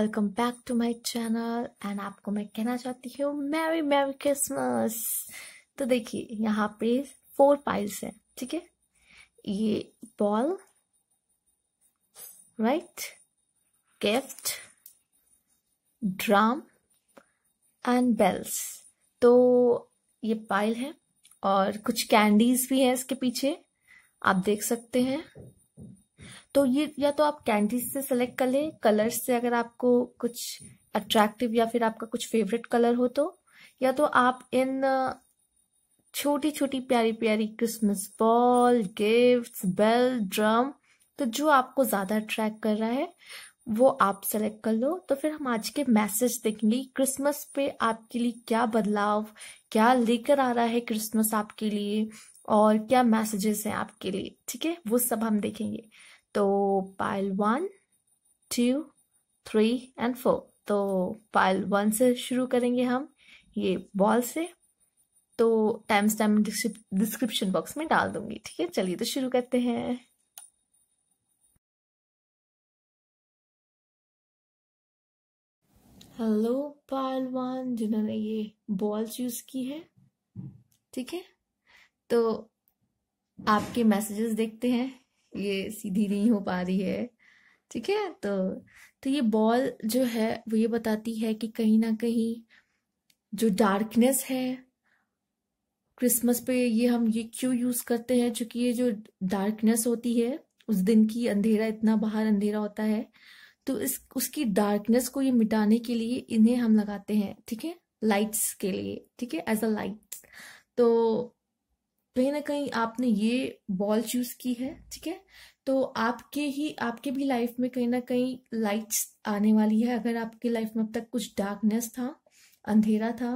Welcome back to my channel and आपको मैं कहना चाहती हूँ मैरी मैरी क्रिसमस तो देखिए यहाँ पे फोर पाइल्स है ठीक है ये ball right gift drum and bells तो ये पाइल है और कुछ कैंडीज भी है इसके पीछे आप देख सकते हैं तो ये या तो आप कैंडीज से सेलेक्ट कर लें कलर्स से अगर आपको कुछ अट्रैक्टिव या फिर आपका कुछ फेवरेट कलर हो तो या तो आप इन छोटी छोटी प्यारी प्यारी Christmas ball gifts bell drum तो जो आपको ज़्यादा अट्रैक्ट कर रहा है वो आप सेलेक्ट कर लो तो फिर हम आज के मैसेज देखेंगे क्रिसमस पे आपके लिए क्या बदलाव क्या लेकर आ रहा है क्रिसमस आपके लिए और क्या मैसेजेस हैं आपके लिए ठीक है वो सब हम देखेंगे तो pile one two three and four तो पाइल वन से शुरू करेंगे हम ये बॉल से तो टाइम स्टैम्प डिस्क्रिप्शन बॉक्स में डाल दूंगी ठीक है चलिए तो शुरू करते हैं हेलो वन जिन्होंने ये बॉल चूज की है ठीक है तो आपके मैसेजेस देखते हैं ये सीधी नहीं हो पा रही है ठीक है तो तो ये बॉल जो है वो ये बताती है कि कहीं ना कहीं जो डार्कनेस है क्रिसमस पे ये हम ये क्यों यूज़ करते हैं क्योंकि ये जो डार्कनेस होती है उस दिन की अंधेरा इतना बाहर अंधेरा होता है तो इस उसकी डार्कनेस को ये मिटाने के लिए इन्हें हम लगाते हैं ठीक है लाइट्स के लिए ठीक है एज अ लाइट तो कहीं ना कहीं आपने ये बॉल चूज की है ठीक है तो आपके ही आपके भी लाइफ में कहीं ना कहीं लाइट्स आने वाली है अगर आपके लाइफ में अब तक कुछ डार्कनेस था अंधेरा था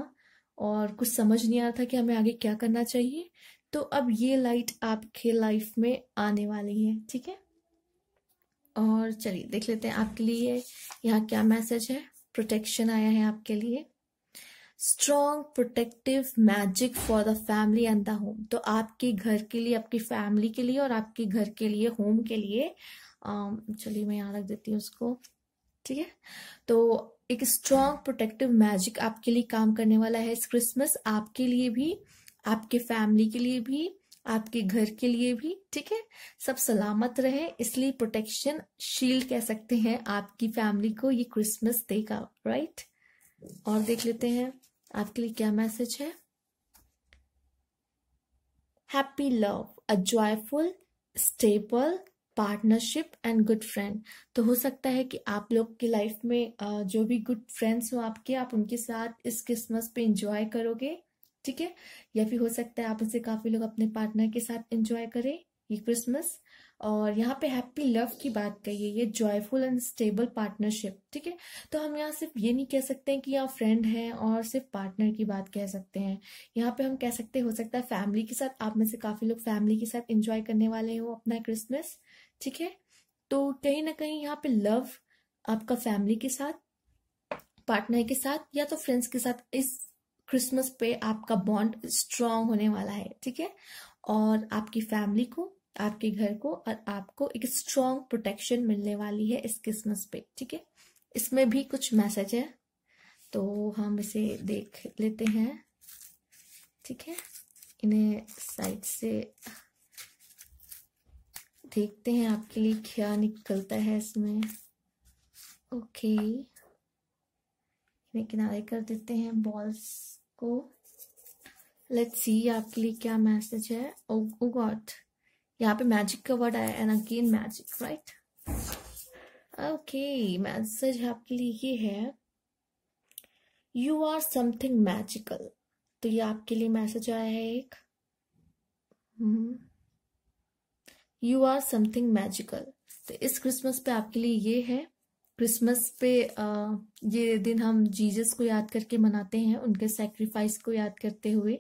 और कुछ समझ नहीं आ रहा था कि हमें आगे क्या करना चाहिए तो अब ये लाइट आपके लाइफ में आने वाली है ठीक है और चलिए देख लेते हैं आपके लिए यहाँ क्या मैसेज है प्रोटेक्शन आया है आपके लिए strong protective magic for the family and the home तो आपके घर के लिए आपकी फैमिली के लिए और आपके घर के लिए होम के लिए um, चलिए मैं यहाँ रख देती हूँ उसको ठीक है तो एक स्ट्रॉन्ग प्रोटेक्टिव मैजिक आपके लिए काम करने वाला है इस क्रिसमस आपके लिए भी आपके फैमिली के लिए भी आपके घर के लिए भी ठीक है सब सलामत रहे इसलिए प्रोटेक्शन शील्ड कह सकते हैं आपकी फैमिली को ये क्रिसमस देगा राइट और देख लेते हैं आपके लिए क्या मैसेज है happy love a joyful stable partnership and good friend तो हो सकता है कि आप लोग की लाइफ में जो भी गुड फ्रेंड्स हो आपके आप उनके साथ इस क्रिसमस पे इंजॉय करोगे ठीक है या फिर हो सकता है आप इसे काफी लोग अपने पार्टनर के साथ इंजॉय करें ये क्रिसमस और यहाँ पे हैप्पी लव की बात कही है ये जॉयफुल एंड स्टेबल पार्टनरशिप ठीक है तो हम यहाँ सिर्फ ये नहीं कह सकते हैं कि यहाँ फ्रेंड है और सिर्फ पार्टनर की बात कह सकते हैं यहाँ पे हम कह सकते हो सकता है फैमिली के साथ आप में से काफी लोग फैमिली के साथ इंजॉय करने वाले हो अपना क्रिसमस ठीक है तो कहीं ना कहीं यहाँ पे लव आपका फैमिली के साथ पार्टनर के साथ या तो फ्रेंड्स के साथ इस क्रिसमस पे आपका बॉन्ड स्ट्रांग होने वाला है ठीक है और आपकी फैमिली को आपके घर को और आपको एक स्ट्रॉन्ग प्रोटेक्शन मिलने वाली है इस क्रिसमस पे ठीक है इसमें भी कुछ मैसेज है तो हम इसे देख लेते हैं ठीक है इन्हें साइड से देखते हैं आपके लिए क्या निकलता है इसमें ओके इन्हें किनारे कर देते हैं बॉल्स को लेट्स सी आपके लिए क्या मैसेज है ओ oh, गॉड oh यहाँ पे मैजिक का वर्ड आया and again magic right okay message आपके लिए ये है यू आर समथिंग मैजिकल तो ये आपके लिए मैसेज आया है एक यू आर समथिंग मैजिकल तो इस क्रिसमस पे आपके लिए ये है क्रिसमस पे ये दिन हम जीजस को याद करके मनाते हैं उनके सेक्रीफाइस को याद करते हुए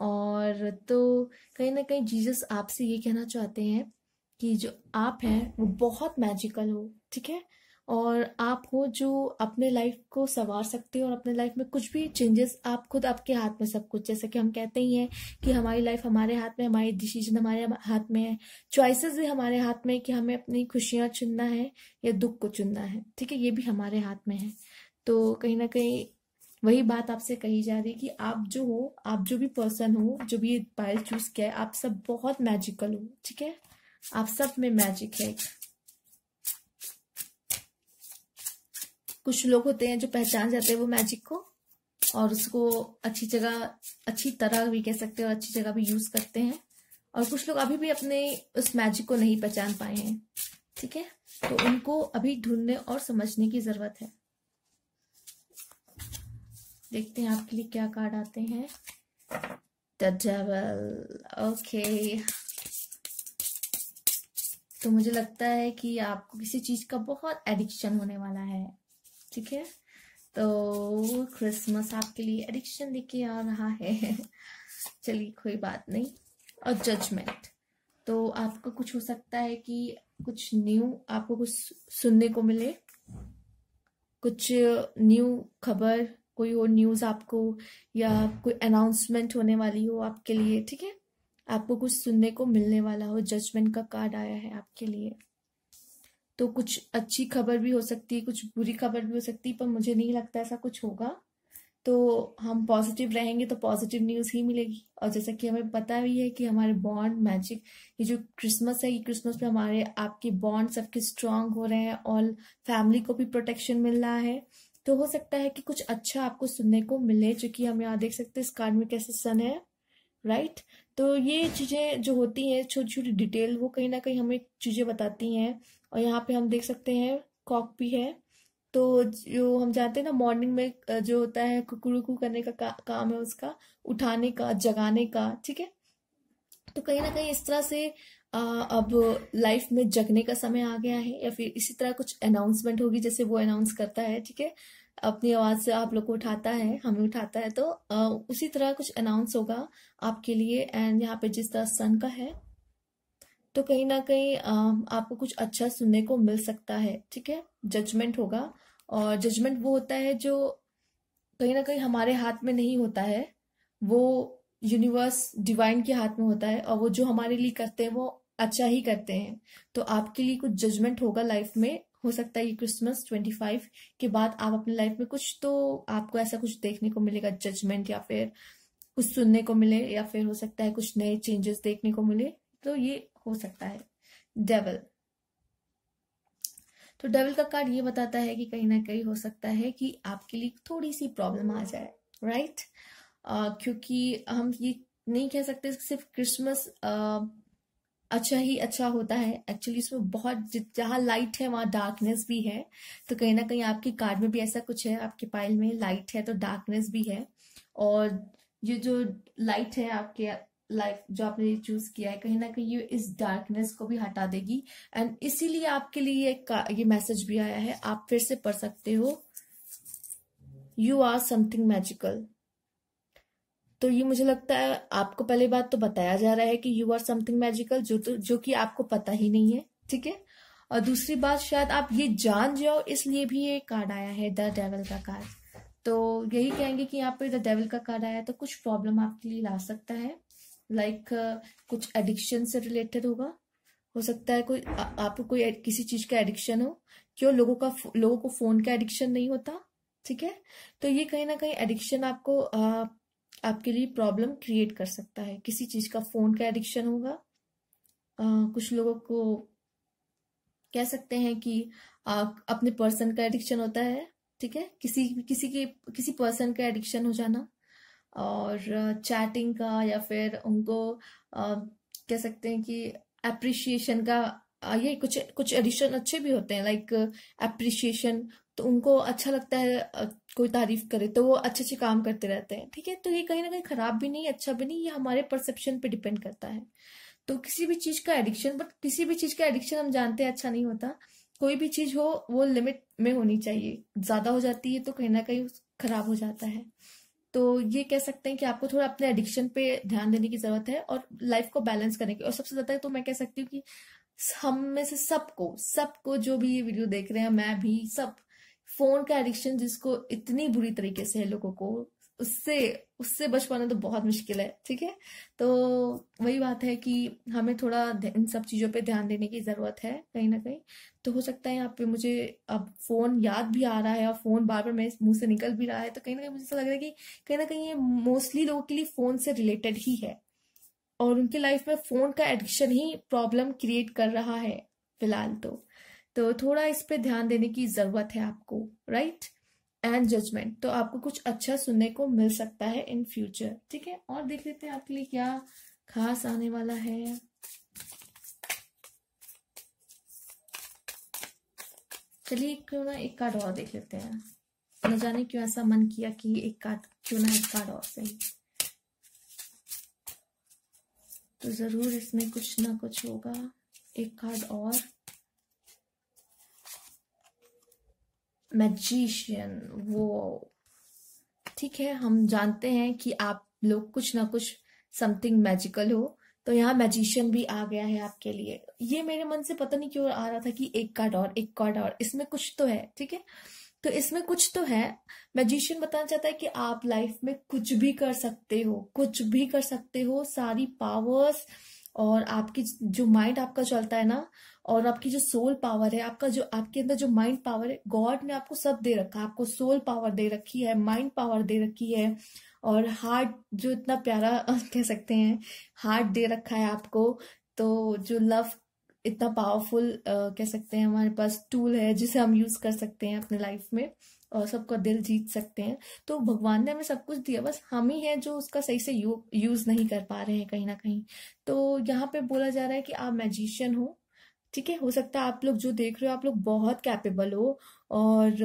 और तो कहीं ना कहीं जीसस आपसे ये कहना चाहते हैं कि जो आप हैं वो बहुत मैजिकल हो ठीक है और आप हो जो अपने लाइफ को संवार सकते हो और अपने लाइफ में कुछ भी चेंजेस आप खुद आपके हाथ में सब कुछ जैसे कि हम कहते ही हैं कि हमारी लाइफ हमारे हाथ में हमारी डिसीजन हमारे हाथ में है चॉइसेस भी हमारे हाथ में है कि हमें अपनी खुशियाँ चुनना है या दुख को चुनना है ठीक है ये भी हमारे हाथ में है तो कहीं ना कहीं वही बात आपसे कही जा रही है कि आप जो हो आप जो भी पर्सन हो जो भी पायल चूज किया है आप सब बहुत मैजिकल हो ठीक है आप सब में मैजिक है कुछ लोग होते हैं जो पहचान जाते हैं वो मैजिक को और उसको अच्छी जगह अच्छी तरह भी कह सकते हैं और अच्छी जगह भी यूज करते हैं और कुछ लोग अभी भी अपने उस मैजिक को नहीं पहचान पाए हैं ठीक है तो उनको अभी ढूंढने और समझने की जरूरत है देखते हैं आपके लिए क्या कार्ड आते हैं द डबल ओके तो मुझे लगता है कि आपको किसी चीज़ का बहुत एडिक्शन होने वाला है ठीक है तो क्रिसमस आपके लिए एडिक्शन लेके आ रहा है चलिए कोई बात नहीं और जजमेंट तो आपको कुछ हो सकता है कि कुछ न्यू आपको कुछ सुनने को मिले कुछ न्यू खबर कोई और न्यूज़ आपको या कोई अनाउंसमेंट होने वाली हो आपके लिए ठीक है आपको कुछ सुनने को मिलने वाला हो जजमेंट का कार्ड आया है आपके लिए तो कुछ अच्छी खबर भी हो सकती है कुछ बुरी खबर भी हो सकती है पर मुझे नहीं लगता ऐसा कुछ होगा तो हम पॉजिटिव रहेंगे तो पॉजिटिव न्यूज़ ही मिलेगी और जैसा कि हमें पता भी है कि हमारे बॉन्ड मैजिक ये जो क्रिसमस है ये क्रिसमस पे हमारे आपके बॉन्ड सबके स्ट्रांग हो रहे हैं और फैमिली को भी प्रोटेक्शन मिल रहा है तो हो सकता है कि कुछ अच्छा आपको सुनने को मिले जो कि हम यहाँ देख सकते हैं इस कार्ड में कैसे सन है राइट तो ये चीज़ें जो होती हैं छोटी छोटी डिटेल वो कहीं ना कहीं हमें चीज़ें बताती हैं और यहाँ पे हम देख सकते हैं कॉक भी है तो जो हम जानते हैं ना मॉर्निंग में जो होता है कुकुरुकू करने का, का काम है उसका उठाने का जगाने का ठीक है तो कहीं ना कहीं इस तरह से आ, अब लाइफ में जगने का समय आ गया है या फिर इसी तरह कुछ अनाउंसमेंट होगी जैसे वो अनाउंस करता है ठीक है अपनी आवाज से आप लोग को उठाता है हमें उठाता है तो आ, उसी तरह कुछ अनाउंस होगा आपके लिए एंड यहाँ पे जिस तरह सन का है तो कहीं ना कहीं आपको कुछ अच्छा सुनने को मिल सकता है ठीक है जजमेंट होगा और जजमेंट वो होता है जो कहीं ना कहीं हमारे हाथ में नहीं होता है वो यूनिवर्स डिवाइन के हाथ में होता है और वो जो हमारे लिए करते हैं वो अच्छा ही करते हैं तो आपके लिए कुछ जजमेंट होगा लाइफ में हो सकता है ये क्रिसमस ट्वेंटी फाइव के बाद आप अपनी लाइफ में कुछ तो आपको ऐसा कुछ देखने को मिलेगा जजमेंट या फिर कुछ सुनने को मिले या फिर हो सकता है कुछ नए चेंजेस देखने को मिले तो ये हो सकता है डेवल तो डेवल का कार्ड ये बताता है कि कहीं ना कहीं हो सकता है कि आपके लिए थोड़ी सी प्रॉब्लम आ जाए राइट right? uh, क्योंकि हम ये नहीं कह सकते सिर्फ क्रिसमस uh, अच्छा ही अच्छा होता है एक्चुअली इसमें बहुत जहाँ लाइट है वहाँ डार्कनेस भी है तो कहीं ना कहीं आपकी कार्ड में भी ऐसा कुछ है आपके पाइल में लाइट है तो डार्कनेस भी है और ये जो लाइट है आपके लाइफ जो आपने चूज किया है कहीं ना कहीं ये इस डार्कनेस को भी हटा देगी एंड इसीलिए आपके लिए ये मैसेज भी आया है आप फिर से पढ़ सकते हो यू आर समथिंग मैजिकल तो ये मुझे लगता है आपको पहले बात तो बताया जा रहा है कि यू आर समथिंग मैजिकल जो तो, जो कि आपको पता ही नहीं है ठीक है और दूसरी बात शायद आप ये जान जाओ इसलिए भी ये कार्ड आया है द डेवल का कार्ड तो यही कहेंगे कि यहाँ पे द डेवल का कार्ड आया तो कुछ प्रॉब्लम आपके लिए ला सकता है लाइक like, कुछ एडिक्शन से रिलेटेड होगा हो सकता है कोई आ, आपको कोई किसी चीज का एडिक्शन हो क्यों लोगों का लोगों को फोन का एडिक्शन नहीं होता ठीक है तो ये कहीं ना कहीं एडिक्शन आपको आ, आपके लिए प्रॉब्लम क्रिएट कर सकता है किसी चीज का फोन का एडिक्शन होगा आ, कुछ लोगों को कह सकते हैं कि uh, अपने पर्सन का एडिक्शन होता है ठीक है किसी किसी के किसी पर्सन का एडिक्शन हो जाना और चैटिंग का या फिर उनको कह सकते हैं कि अप्रिशिएशन का ये कुछ कुछ एडिक्शन अच्छे भी होते हैं लाइक अप्रिशिएशन तो उनको अच्छा लगता है कोई तारीफ करे तो वो अच्छे अच्छे काम करते रहते हैं ठीक है तो ये कहीं ना कहीं खराब भी नहीं अच्छा भी नहीं ये हमारे परसेप्शन पे डिपेंड करता है तो किसी भी चीज का एडिक्शन बट किसी भी चीज का एडिक्शन हम जानते हैं अच्छा नहीं होता कोई भी चीज हो वो लिमिट में होनी चाहिए ज्यादा हो जाती है तो कहीं ना कहीं खराब हो जाता है तो ये कह सकते हैं कि आपको थोड़ा अपने एडिक्शन पे ध्यान देने की जरूरत है और लाइफ को बैलेंस करने की और सबसे ज्यादा तो मैं कह सकती हूँ कि हम में से सबको सबको जो भी ये वीडियो देख रहे हैं मैं भी सब फोन का एडिक्शन जिसको इतनी बुरी तरीके से है लोगों को उससे उससे बच पाना तो बहुत मुश्किल है ठीक है तो वही बात है कि हमें थोड़ा इन सब चीज़ों पे ध्यान देने की ज़रूरत है कहीं ना कहीं तो हो सकता है यहाँ पे मुझे अब फ़ोन याद भी आ रहा है और फ़ोन बार बार मेरे मुंह से निकल भी रहा है तो कहीं ना कहीं मुझे ऐसा लग रहा है कि कहीं ना कहीं ये मोस्टली लोगों के लिए फ़ोन से रिलेटेड ही है और उनकी लाइफ में फ़ोन का एडिक्शन ही प्रॉब्लम क्रिएट कर रहा है फिलहाल तो तो थोड़ा इस पर ध्यान देने की जरूरत है आपको राइट एंड जजमेंट तो आपको कुछ अच्छा सुनने को मिल सकता है इन फ्यूचर ठीक है और देख लेते हैं आपके लिए क्या खास आने वाला है चलिए क्यों ना एक कार्ड और देख लेते हैं न जाने क्यों ऐसा मन किया कि एक कार्ड क्यों ना एक कार्ड और सही तो जरूर इसमें कुछ ना कुछ होगा एक कार्ड और मैजिशियन वो ठीक है हम जानते हैं कि आप लोग कुछ ना कुछ समथिंग मैजिकल हो तो यहाँ मैजिशियन भी आ गया है आपके लिए ये मेरे मन से पता नहीं क्यों आ रहा था कि एक का डॉर एक का और इसमें कुछ तो है ठीक है तो इसमें कुछ तो है मैजिशियन बताना चाहता है कि आप लाइफ में कुछ भी कर सकते हो कुछ भी कर सकते हो सारी पावर्स और आपकी जो माइंड आपका चलता है ना और आपकी जो सोल पावर है आपका जो आपके अंदर जो माइंड पावर है गॉड ने आपको सब दे रखा है आपको सोल पावर दे रखी है माइंड पावर दे रखी है और हार्ट जो इतना प्यारा कह सकते हैं हार्ट दे रखा है आपको तो जो लव इतना पावरफुल कह सकते हैं हमारे पास टूल है जिसे हम यूज कर सकते हैं अपने लाइफ में और सबका दिल जीत सकते हैं तो भगवान ने हमें सब कुछ दिया बस हम ही हैं जो उसका सही से यू, यूज नहीं कर पा रहे हैं कहीं ना कहीं तो यहाँ पे बोला जा रहा है कि आप मैजिशियन हो ठीक है हो सकता है आप लोग जो देख रहे हो आप लोग बहुत कैपेबल हो और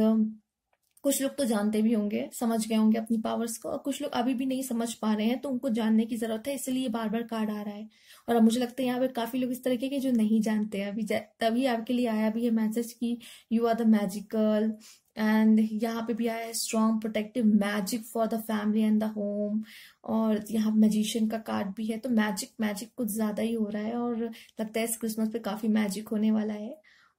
कुछ लोग तो जानते भी होंगे समझ गए होंगे अपनी पावर्स को और कुछ लोग अभी भी नहीं समझ पा रहे हैं तो उनको जानने की जरूरत है इसलिए बार बार कार्ड आ रहा है और अब मुझे लगता है यहाँ पे काफी लोग इस तरीके के जो नहीं जानते हैं अभी तभी आपके लिए आया भी है मैसेज की you are the magical and यहाँ पे भी आया है strong protective magic for the family and the home और यहाँ मैजिशियन का कार्ड भी है तो मैजिक मैजिक कुछ ज्यादा ही हो रहा है और लगता है इस क्रिसमस पे काफी मैजिक होने वाला है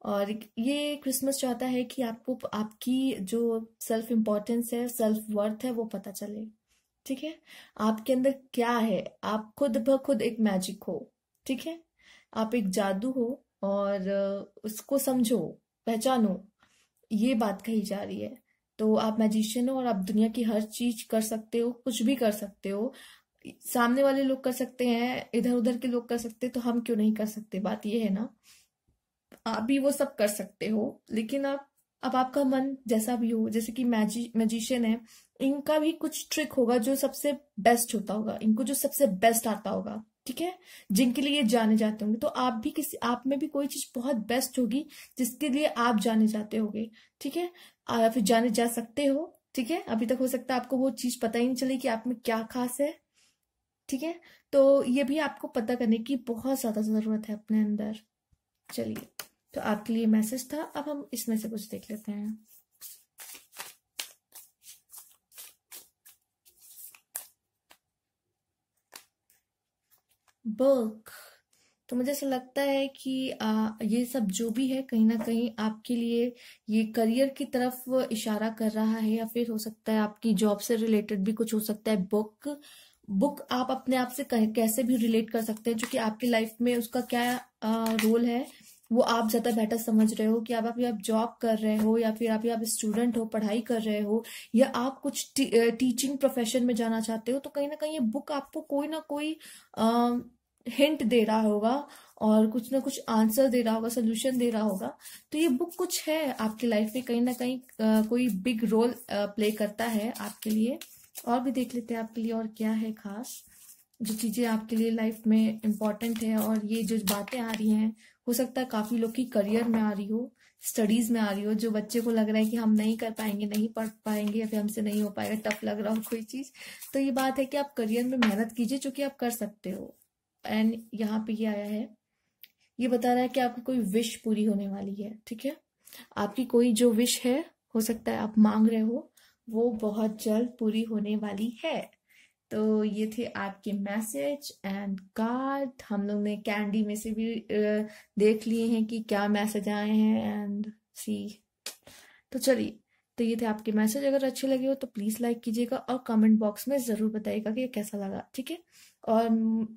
और ये क्रिसमस चाहता है कि आपको आपकी जो सेल्फ इम्पोर्टेंस है सेल्फ वर्थ है वो पता चले ठीक है आपके अंदर क्या है आप खुद ब खुद एक मैजिक हो ठीक है आप एक जादू हो और उसको समझो पहचानो ये बात कही जा रही है तो आप मैजिशियन हो और आप दुनिया की हर चीज कर सकते हो कुछ भी कर सकते हो सामने वाले लोग कर सकते हैं इधर उधर के लोग कर सकते हैं तो हम क्यों नहीं कर सकते बात ये है ना आप भी वो सब कर सकते हो लेकिन आप अब आपका मन जैसा भी हो जैसे कि मैजी मैजिशियन है इनका भी कुछ ट्रिक होगा जो सबसे बेस्ट होता होगा इनको जो सबसे बेस्ट आता होगा ठीक है जिनके लिए जाने जाते होंगे तो आप भी किसी आप में भी कोई चीज बहुत बेस्ट होगी जिसके लिए आप जाने जाते होगे ठीक है या फिर जाने जा सकते हो ठीक है अभी तक हो सकता है आपको वो चीज पता ही नहीं चले कि आप में क्या खास है ठीक है तो ये भी आपको पता करने की बहुत ज्यादा जरूरत है अपने अंदर चलिए तो आपके लिए मैसेज था अब हम इसमें से कुछ देख लेते हैं बुक तो मुझे ऐसा लगता है कि आ, ये सब जो भी है कहीं ना कहीं आपके लिए ये करियर की तरफ इशारा कर रहा है या फिर हो सकता है आपकी जॉब से रिलेटेड भी कुछ हो सकता है बुक बुक आप अपने आप से कैसे भी रिलेट कर सकते हैं जो आपकी लाइफ में उसका क्या आ, रोल है वो आप ज़्यादा बेटर समझ रहे हो कि आप अभी आप जॉब कर रहे हो या फिर अभी आप स्टूडेंट हो पढ़ाई कर रहे हो या आप कुछ टी, टीचिंग प्रोफेशन में जाना चाहते हो तो कहीं ना कहीं ये बुक आपको कोई ना कोई आ, हिंट दे रहा होगा और कुछ ना कुछ आंसर दे रहा होगा सोल्यूशन दे रहा होगा तो ये बुक कुछ है आपकी लाइफ में कहीं ना कहीं आ, कोई बिग रोल आ, प्ले करता है आपके लिए और भी देख लेते हैं आपके लिए और क्या है खास जो चीज़ें आपके लिए लाइफ में इम्पॉर्टेंट है और ये जो बातें आ रही हैं हो सकता है काफी लोग की करियर में आ रही हो स्टडीज में आ रही हो जो बच्चे को लग रहा है कि हम नहीं कर पाएंगे नहीं पढ़ पाएंगे या फिर हमसे नहीं हो पाएगा टफ लग रहा हो कोई चीज तो ये बात है कि आप करियर में मेहनत कीजिए चूंकि आप कर सकते हो एंड यहाँ पे ये आया है ये बता रहा है कि आपकी कोई विश पूरी होने वाली है ठीक है आपकी कोई जो विश है हो सकता है आप मांग रहे हो वो बहुत जल्द पूरी होने वाली है तो ये थे आपके मैसेज एंड कार्ड हम लोग ने कैंडी में से भी देख लिए हैं कि क्या मैसेज आए हैं एंड सी तो चलिए तो ये थे आपके मैसेज अगर अच्छे लगे हो तो प्लीज़ लाइक कीजिएगा और कमेंट बॉक्स में ज़रूर बताइएगा कि ये कैसा लगा ठीक है और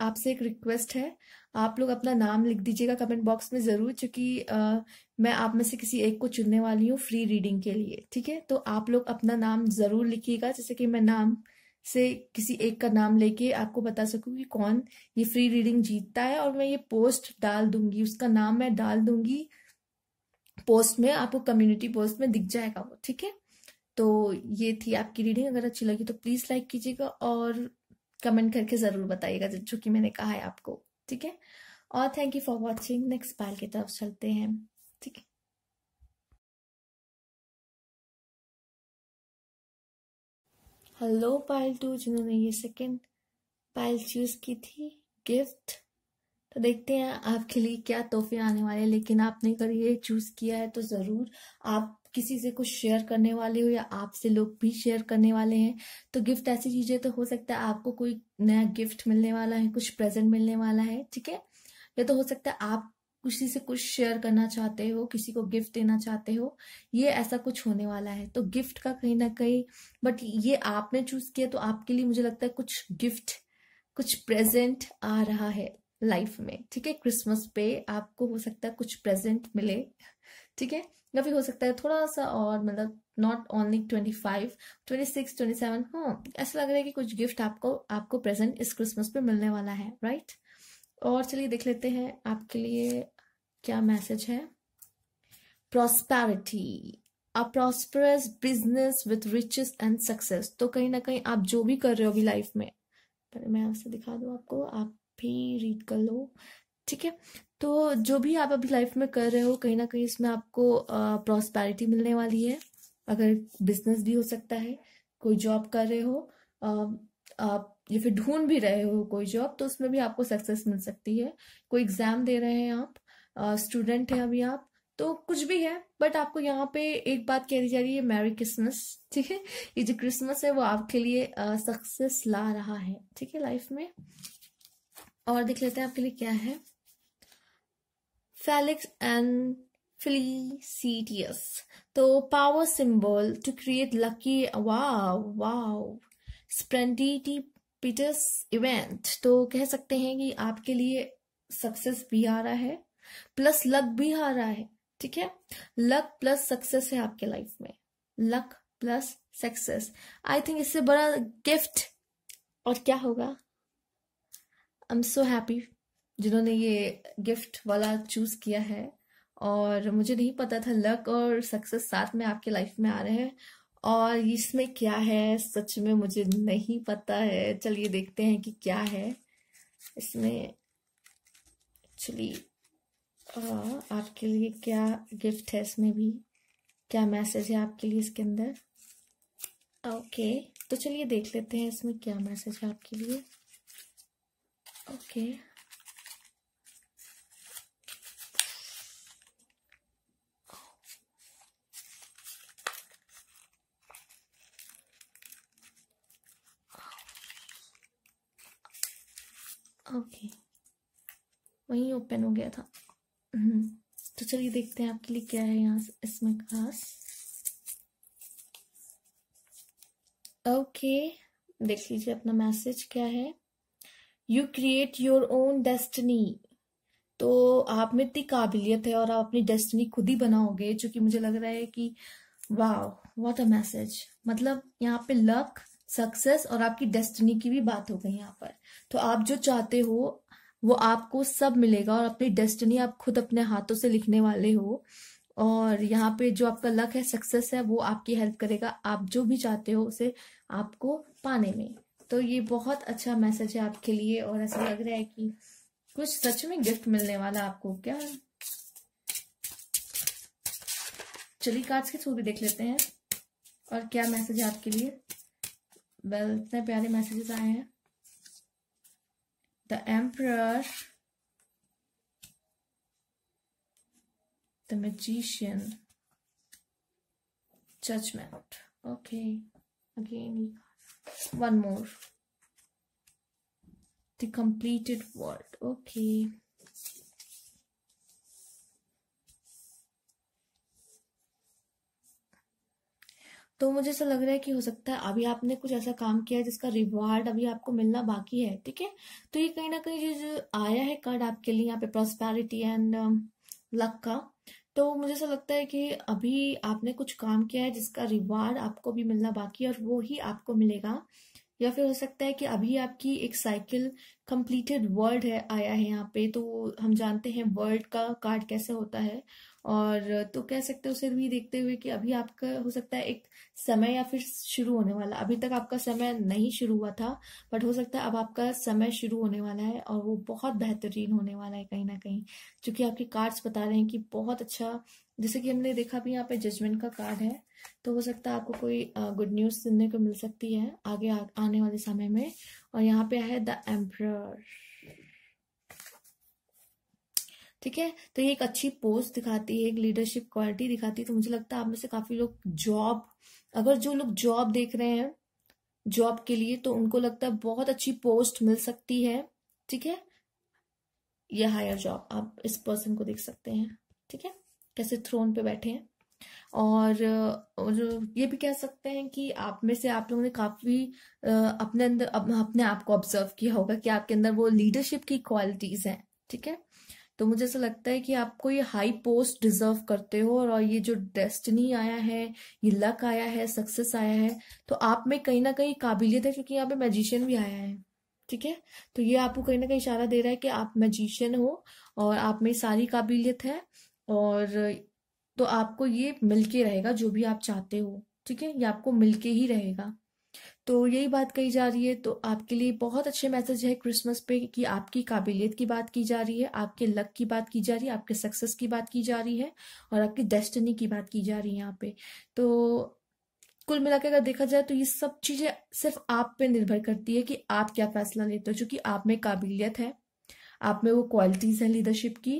आपसे एक रिक्वेस्ट है आप लोग अपना नाम लिख दीजिएगा कमेंट बॉक्स में ज़रूर क्योंकि मैं आप में से किसी एक को चुनने वाली हूँ फ्री रीडिंग के लिए ठीक है तो आप लोग अपना नाम ज़रूर लिखिएगा जैसे कि मैं नाम से किसी एक का नाम लेके आपको बता सकूं कि कौन ये फ्री रीडिंग जीतता है और मैं ये पोस्ट डाल दूंगी उसका नाम मैं डाल दूंगी पोस्ट में आपको कम्युनिटी पोस्ट में दिख जाएगा वो ठीक है तो ये थी आपकी रीडिंग अगर अच्छी लगी तो प्लीज़ लाइक कीजिएगा और कमेंट करके ज़रूर बताइएगा जो कि मैंने कहा है आपको ठीक है और thank you for watching next pile की तरफ चलते हैं ठीक है हेलो पायल टू जिन्होंने ये सेकेंड पायल चूज की थी गिफ्ट तो देखते हैं आपके लिए क्या तोहफे आने वाले हैं लेकिन आपने अगर ये चूज किया है तो जरूर आप किसी से कुछ शेयर करने वाले हो या आपसे लोग भी शेयर करने वाले हैं तो गिफ्ट ऐसी चीजें तो हो सकता है आपको कोई नया गिफ्ट मिलने वाला है कुछ प्रेजेंट मिलने वाला है ठीक है या तो हो सकता है आप किसी से कुछ शेयर करना चाहते हो किसी को गिफ्ट देना चाहते हो ये ऐसा कुछ होने वाला है तो गिफ्ट का कहीं ना कहीं बट ये आपने चूज किया तो आपके लिए मुझे लगता है कुछ गिफ्ट कुछ प्रेजेंट आ रहा है लाइफ में ठीक है क्रिसमस पे आपको हो सकता है कुछ प्रेजेंट मिले ठीक है या फिर हो सकता है थोड़ा सा और मतलब not only twenty five twenty six twenty seven हाँ ऐसा लग रहा है कि कुछ गिफ्ट आपको आपको प्रेजेंट इस क्रिसमस पे मिलने वाला है राइट और चलिए देख लेते हैं आपके लिए क्या मैसेज है prosperity a prosperous business with riches and success तो कहीं ना कहीं आप जो भी कर रहे हो अभी लाइफ में पर मैं आपसे दिखा दू आपको आप भी रीड कर लो ठीक है तो जो भी आप अभी लाइफ में कर रहे हो कहीं ना कहीं इसमें आपको प्रॉस्पैरिटी मिलने वाली है अगर बिजनेस भी हो सकता है कोई जॉब कर रहे हो आप या फिर ढूंढ भी रहे हो कोई जॉब तो उसमें भी आपको सक्सेस मिल सकती है कोई एग्जाम दे रहे हैं आप स्टूडेंट हैं अभी आप तो कुछ भी है बट आपको यहाँ पे एक बात कह दी जा रही है मैरी क्रिसमस ठीक है ये जो क्रिसमस है वो आपके लिए सक्सेस ला रहा है ठीक है लाइफ में और देख लेते हैं आपके लिए क्या है फेलिक्स एंड फिलीसीटियस तो power symbol to create lucky wow wow serendipitous event तो कह सकते हैं कि आपके लिए सक्सेस भी आ रहा है प्लस लक भी आ रहा है ठीक है लक प्लस सक्सेस है आपके लाइफ में luck plus success I think इससे बड़ा गिफ्ट और क्या होगा आई एम सो हैप्पी जिन्होंने ये गिफ्ट वाला चूज किया है और मुझे नहीं पता था लक और सक्सेस साथ में आपके लाइफ में आ रहे हैं और इसमें क्या है सच में मुझे नहीं पता है चलिए देखते हैं कि क्या है इसमें एक्चुअली हाँ, आपके लिए क्या गिफ्ट है इसमें भी क्या मैसेज है आपके लिए इसके अंदर ओके तो चलिए देख लेते हैं इसमें क्या मैसेज है आपके लिए ओके ओके okay. वहीं ओपन हो गया था हम्म। तो चलिए देखते हैं आपके लिए क्या है यहाँ इसमें खास ओके देख लीजिए अपना मैसेज क्या है you create your own destiny तो आप में इतनी काबिलियत है और आप अपनी डेस्टनी खुद ही बनाओगे जो कि मुझे लग रहा है कि वाह व्हाट अ मैसेज मतलब यहाँ पे लक सक्सेस और आपकी डेस्टिनी की भी बात हो गई यहाँ पर तो आप जो चाहते हो वो आपको सब मिलेगा और अपनी डेस्टिनी आप खुद अपने हाथों से लिखने वाले हो और यहाँ पे जो आपका लक है सक्सेस है वो आपकी हेल्प करेगा आप जो भी चाहते हो उसे आपको पाने में तो ये बहुत अच्छा मैसेज है आपके लिए और ऐसा लग रहा है कि कुछ सच में गिफ्ट मिलने वाला आपको क्या चलिए कार्ड्स के थ्रू भी देख लेते हैं और क्या मैसेज है आपके लिए वेल इतने प्यारे मैसेजेस आए हैं the emperor, the magician, judgment. Okay, again, one more. The completed world. Okay. तो मुझे ऐसा लग रहा है कि हो सकता है अभी आपने कुछ ऐसा काम किया है जिसका रिवार्ड अभी आपको मिलना बाकी है ठीक है तो ये कहीं ना कहीं जो आया है कार्ड आपके लिए यहाँ पे प्रोस्पैरिटी एंड लक का तो मुझे ऐसा लगता है कि अभी आपने कुछ काम किया है जिसका रिवार्ड आपको भी मिलना बाकी है और वो ही आपको मिलेगा या फिर हो सकता है कि अभी आपकी एक साइकिल कंप्लीटेड वर्ल्ड है आया है यहाँ पे तो हम जानते हैं वर्ल्ड का कार्ड कैसे होता है और तो कह सकते हो उसे भी देखते हुए कि अभी आपका हो सकता है एक समय या फिर शुरू होने वाला अभी तक आपका समय नहीं शुरू हुआ था बट हो सकता है अब आपका समय शुरू होने वाला है और वो बहुत बेहतरीन होने वाला है कहीं ना कहीं क्योंकि आपके कार्ड्स बता रहे हैं कि बहुत अच्छा जैसे कि हमने देखा भी यहाँ पे जजमेंट का कार्ड है तो हो सकता है आपको कोई गुड न्यूज़ सुनने को मिल सकती है आगे आ, आने वाले समय में और यहाँ पे है द एम्प्रर ठीक है तो ये एक अच्छी पोस्ट दिखाती है एक लीडरशिप क्वालिटी दिखाती है तो मुझे लगता है आप में से काफी लोग जॉब अगर जो लोग जॉब देख रहे हैं जॉब के लिए तो उनको लगता है बहुत अच्छी पोस्ट मिल सकती है ठीक है या हायर जॉब आप इस पर्सन को देख सकते हैं ठीक है कैसे थ्रोन पे बैठे हैं और, ये भी कह सकते हैं कि आप में से आप लोगों ने काफी अपने अंदर अपने आप को ऑब्जर्व किया होगा कि आपके अंदर वो लीडरशिप की क्वालिटीज हैं ठीक है तो मुझे ऐसा लगता है कि आपको ये हाई पोस्ट डिजर्व करते हो और ये जो डेस्टिनी आया है ये लक आया है सक्सेस आया है तो आप में कहीं ना कहीं काबिलियत है क्योंकि यहाँ पे मैजिशियन भी आया है ठीक है तो ये आपको कहीं ना कहीं इशारा दे रहा है कि आप मैजिशियन हो और आप में सारी काबिलियत है और तो आपको ये मिलके रहेगा जो भी आप चाहते हो ठीक है ये आपको मिलके ही रहेगा तो यही बात कही जा रही है तो आपके लिए बहुत अच्छे मैसेज है क्रिसमस पे कि आपकी काबिलियत की बात की जा रही है आपके लक की बात की जा रही है आपके सक्सेस की बात की जा रही है और आपकी डेस्टिनी की बात की जा रही है यहाँ पे तो कुल मिला अगर देखा जाए तो ये सब चीज़ें सिर्फ आप पे निर्भर करती है कि आप क्या फैसला लेते हो चूंकि आप में काबिलियत है आप में वो क्वालिटीज़ है लीडरशिप की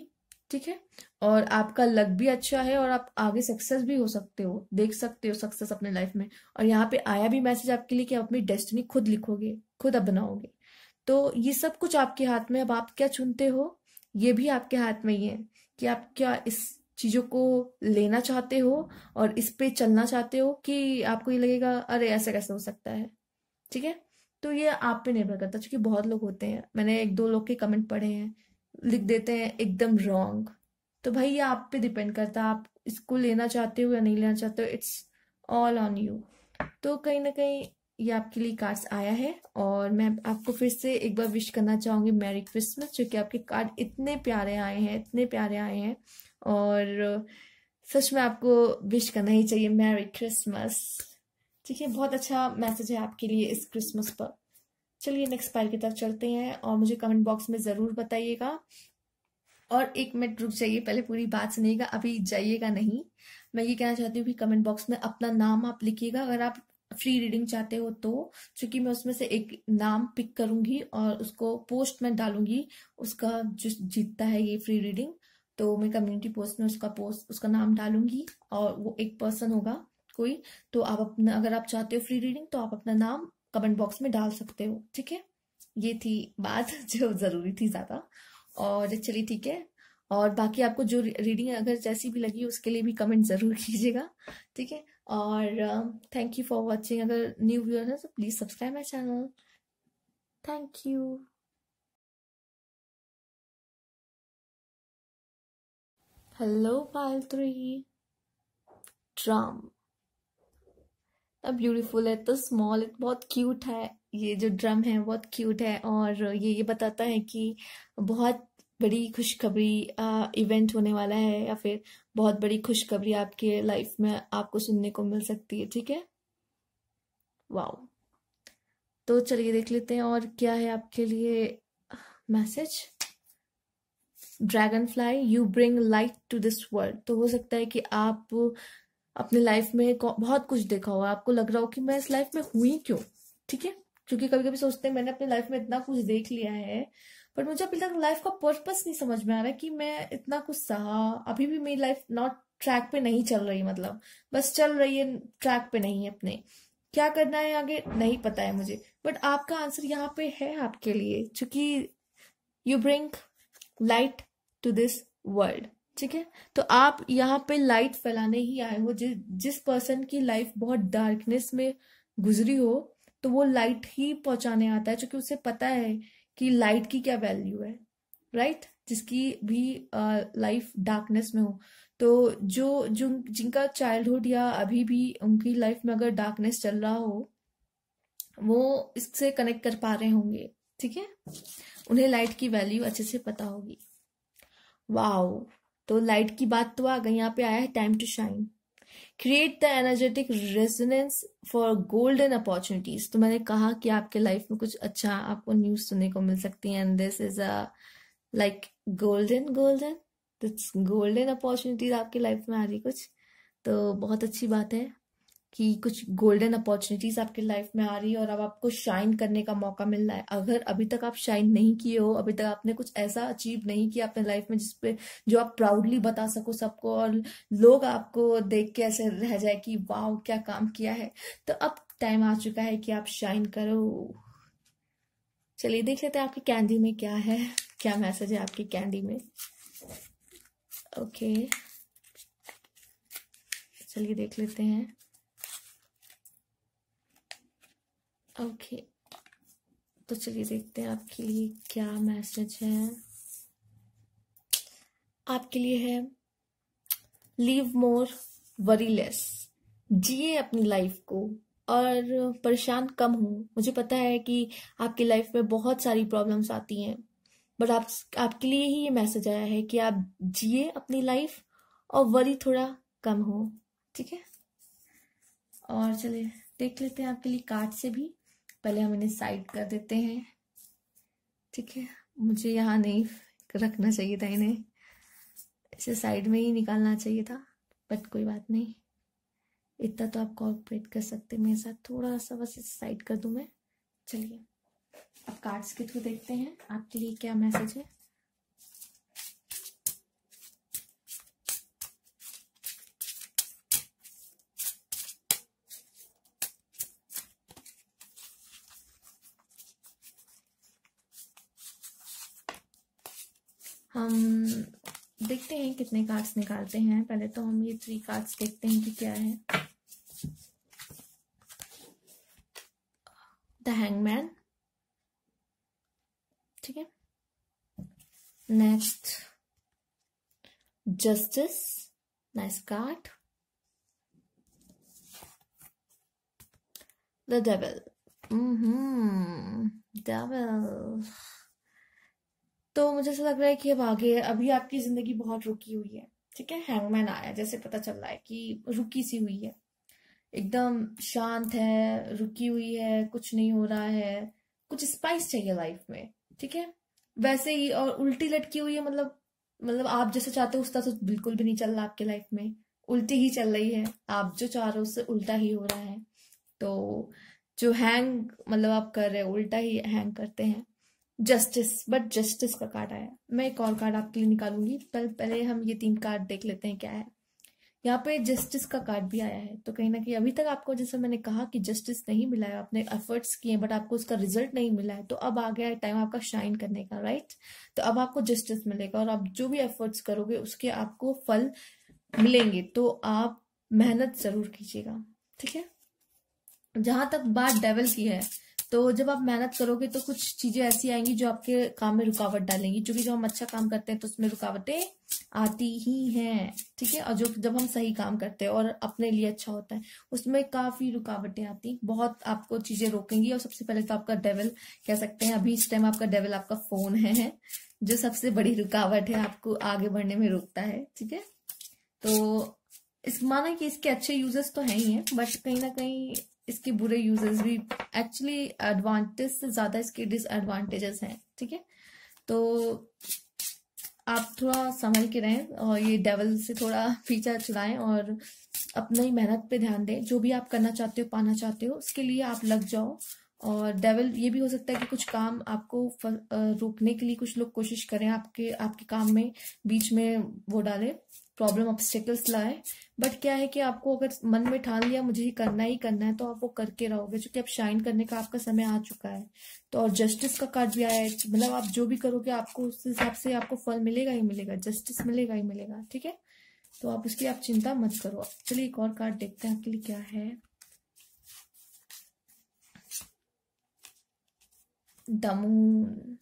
ठीक है और आपका लक भी अच्छा है और आप आगे सक्सेस भी हो सकते हो देख सकते हो सक्सेस अपने लाइफ में और यहाँ पे आया भी मैसेज आपके लिए कि आप अपनी डेस्टिनी खुद लिखोगे खुद अब बनाओगे तो ये सब कुछ आपके हाथ में अब आप क्या चुनते हो ये भी आपके हाथ में ही है कि आप क्या इस चीजों को लेना चाहते हो और इस पे चलना चाहते हो कि आपको ये लगेगा अरे ऐसा कैसे हो सकता है ठीक है तो ये आप पे निर्भर करता है क्योंकि बहुत लोग होते हैं मैंने एक दो लोग के कमेंट पढ़े हैं लिख देते हैं एकदम रॉन्ग तो भाई ये आप पे डिपेंड करता है आप इसको लेना चाहते हो या नहीं लेना चाहते हो इट्स ऑल ऑन यू तो कहीं ना कहीं ये आपके लिए कार्ड्स आया है और मैं आपको फिर से एक बार विश करना चाहूँगी मैरी क्रिसमस जो कि आपके कार्ड इतने प्यारे आए हैं इतने प्यारे आए हैं और सच में आपको विश करना ही चाहिए मैरी क्रिसमस ठीक है बहुत अच्छा मैसेज है आपके लिए इस क्रिसमस पर चलिए नेक्स्ट पायल की तरफ चलते हैं और मुझे कमेंट बॉक्स में ज़रूर बताइएगा और एक मिनट रुक जाइए पहले पूरी बात सुनिएगा अभी जाइएगा नहीं मैं ये कहना चाहती हूँ कि कमेंट बॉक्स में अपना नाम आप लिखिएगा अगर आप फ्री रीडिंग चाहते हो तो चूंकि मैं उसमें से एक नाम पिक करूंगी और उसको पोस्ट में डालूंगी उसका जो जीतता है ये फ्री रीडिंग तो मैं कम्युनिटी पोस्ट में उसका पोस्ट उसका नाम डालूंगी और वो एक पर्सन होगा कोई तो आप अपना अगर आप चाहते हो फ्री रीडिंग तो आप अपना नाम कमेंट बॉक्स में डाल सकते हो ठीक है ये थी बात जो जरूरी थी ज्यादा और चलिए ठीक है और बाकी आपको जो रीडिंग अगर जैसी भी लगी उसके लिए भी कमेंट ज़रूर कीजिएगा ठीक है और थैंक यू फॉर वाचिंग अगर न्यू व्यूअर है तो please subscribe my channel thank you hello pile three ड्राम इतना ब्यूटीफुल है इतना स्मॉल बहुत क्यूट है ये जो ड्रम है बहुत क्यूट है और ये ये बताता है कि बहुत बड़ी खुशखबरी इवेंट होने वाला है या फिर बहुत बड़ी खुशखबरी आपके लाइफ में आपको सुनने को मिल सकती है ठीक है वाओ तो चलिए देख लेते हैं और क्या है आपके लिए message dragonfly you bring light to this world तो हो सकता है कि आप अपने लाइफ में बहुत कुछ देखा हुआ आपको लग रहा हो कि मैं इस लाइफ में हुई क्यों ठीक है क्योंकि कभी कभी सोचते हैं मैंने अपने लाइफ में इतना कुछ देख लिया है पर मुझे अभी तक लाइफ का पर्पस नहीं समझ में आ रहा कि मैं इतना कुछ सहा अभी भी मेरी लाइफ नॉट ट्रैक पे नहीं चल रही मतलब बस चल रही है ट्रैक पे नहीं है अपने क्या करना है आगे नहीं पता है मुझे बट आपका आंसर यहाँ पे है आपके लिए चूंकि you bring light to this world ठीक है तो आप यहाँ पे लाइट फैलाने ही आए हो जि, जिस पर्सन की लाइफ बहुत डार्कनेस में गुजरी हो तो वो लाइट ही पहुंचाने आता है क्योंकि उसे पता है कि लाइट की क्या वैल्यू है राइट जिसकी भी लाइफ डार्कनेस में हो तो जो जो जिनका चाइल्डहुड या अभी भी उनकी लाइफ में अगर डार्कनेस चल रहा हो वो इससे कनेक्ट कर पा रहे होंगे ठीक है उन्हें लाइट की वैल्यू अच्छे से पता होगी वाओ तो लाइट की बात तो आ गई यहाँ पे आया है time to shine create the energetic resonance for golden opportunities तो मैंने कहा कि आपके लाइफ में कुछ अच्छा आपको न्यूज सुनने को मिल सकती है and this is a like golden golden golden opportunities आपकी लाइफ में आ रही कुछ तो बहुत अच्छी बात है कि कुछ गोल्डन अपॉर्चुनिटीज आपकी लाइफ में आ रही है और अब आपको शाइन करने का मौका मिल रहा है अगर अभी तक आप शाइन नहीं किए हो अभी तक आपने कुछ ऐसा अचीव नहीं किया अपने लाइफ में जिसपे जो आप प्राउडली बता सको सबको और लोग आपको देख के ऐसे रह जाए कि वाह क्या काम किया है तो अब टाइम आ चुका है कि आप शाइन करो चलिए देख लेते हैं आपकी कैंडी में क्या है क्या मैसेज है आपकी कैंडी में ओके चलिए देख लेते हैं ओके okay. तो चलिए देखते हैं आपके लिए क्या मैसेज है आपके लिए है लीव मोर वरी लेस जिए अपनी लाइफ को और परेशान कम हो मुझे पता है कि आपकी लाइफ में बहुत सारी प्रॉब्लम्स आती हैं बट आप आपके लिए ही ये मैसेज आया है कि आप जिए अपनी लाइफ और वरी थोड़ा कम हो ठीक है और चलिए देख लेते हैं आपके लिए कार्ड से भी पहले हम इन्हें साइड कर देते हैं ठीक है मुझे यहाँ नहीं रखना चाहिए था इन्हें इसे साइड में ही निकालना चाहिए था बट कोई बात नहीं इतना तो आप कॉपरेट कर सकते मेरे साथ थोड़ा सा बस इसे साइड कर दूँ मैं चलिए अब कार्ड्स के थ्रू देखते हैं आपके लिए क्या मैसेज है हम देखते हैं कितने कार्ड्स निकालते हैं पहले तो हम ये थ्री कार्ड्स देखते हैं कि क्या है द हैंगमैन ठीक है next justice nice card the devil hmm devil तो मुझे ऐसा लग रहा है कि अब आगे अभी आपकी ज़िंदगी बहुत रुकी हुई है ठीक है हैंगमैन आया जैसे पता चल रहा है कि रुकी सी हुई है एकदम शांत है रुकी हुई है कुछ नहीं हो रहा है कुछ स्पाइस चाहिए लाइफ में ठीक है वैसे ही और उल्टी लटकी हुई है मतलब मतलब आप जैसे चाहते हो उस तरह तो बिल्कुल भी नहीं चल रहा आपके लाइफ में उल्टी ही चल रही है आप जो चाह रहे हो उससे उल्टा ही हो रहा है तो जो हैंग मतलब आप कर रहे हो उल्टा ही हैंग करते हैं जस्टिस बट जस्टिस का कार्ड आया मैं एक और कार्ड आपके लिए निकालूंगी पर पहले हम ये तीन कार्ड देख लेते हैं क्या है यहाँ पे जस्टिस का कार्ड भी आया है तो कहीं ना कहीं अभी तक आपको जैसे मैंने कहा कि जस्टिस नहीं मिला है आपने एफर्ट्स किए बट आपको उसका रिजल्ट नहीं मिला है तो अब आ गया है टाइम आपका शाइन करने का राइट तो अब आपको जस्टिस मिलेगा और आप जो भी एफर्ट्स करोगे उसके आपको फल मिलेंगे तो आप मेहनत जरूर कीजिएगा ठीक है जहां तक बात डेवल की है तो जब आप मेहनत करोगे तो कुछ चीजें ऐसी आएंगी जो आपके काम में रुकावट डालेंगी क्योंकि जब हम अच्छा काम करते हैं तो उसमें रुकावटें आती ही हैं ठीक है और जो जब हम सही काम करते हैं और अपने लिए अच्छा होता है उसमें काफी रुकावटें आती बहुत आपको चीजें रोकेंगी और सबसे पहले तो आपका डेवल कह सकते हैं अभी इस टाइम आपका डेवल आपका फोन है जो सबसे बड़ी रुकावट है आपको आगे बढ़ने में रोकता है ठीक है तो इस माना कि इसके अच्छे यूजर्स तो है ही है बट कहीं ना कहीं इसके बुरे यूजेस भी एक्चुअली एडवांटेज से ज्यादा इसके डिसएडवांटेजेस हैं ठीक है तो आप थोड़ा संभल के रहें और ये डेवल से थोड़ा पीछा चलाएं और अपनी मेहनत पे ध्यान दें जो भी आप करना चाहते हो पाना चाहते हो उसके लिए आप लग जाओ और डेवल ये भी हो सकता है कि कुछ काम आपको रोकने के लिए कुछ लोग कोशिश करें आपके आपके काम में बीच में वो डालें प्रॉब्लम ऑब्स्टिकल्स लाए बट क्या है कि आपको अगर मन में ठान लिया मुझे ही करना ही करना है तो आप वो करके रहोगे क्योंकि अब शाइन करने का आपका समय आ चुका है तो और जस्टिस का कार्ड भी आया है मतलब आप जो भी करोगे आपको उस हिसाब से आपको फल मिलेगा ही मिलेगा जस्टिस मिलेगा ही मिलेगा ठीक है तो आप उसकी आप चिंता मत करो चलिए एक और कार्ड देखते हैं आपके लिए क्या है द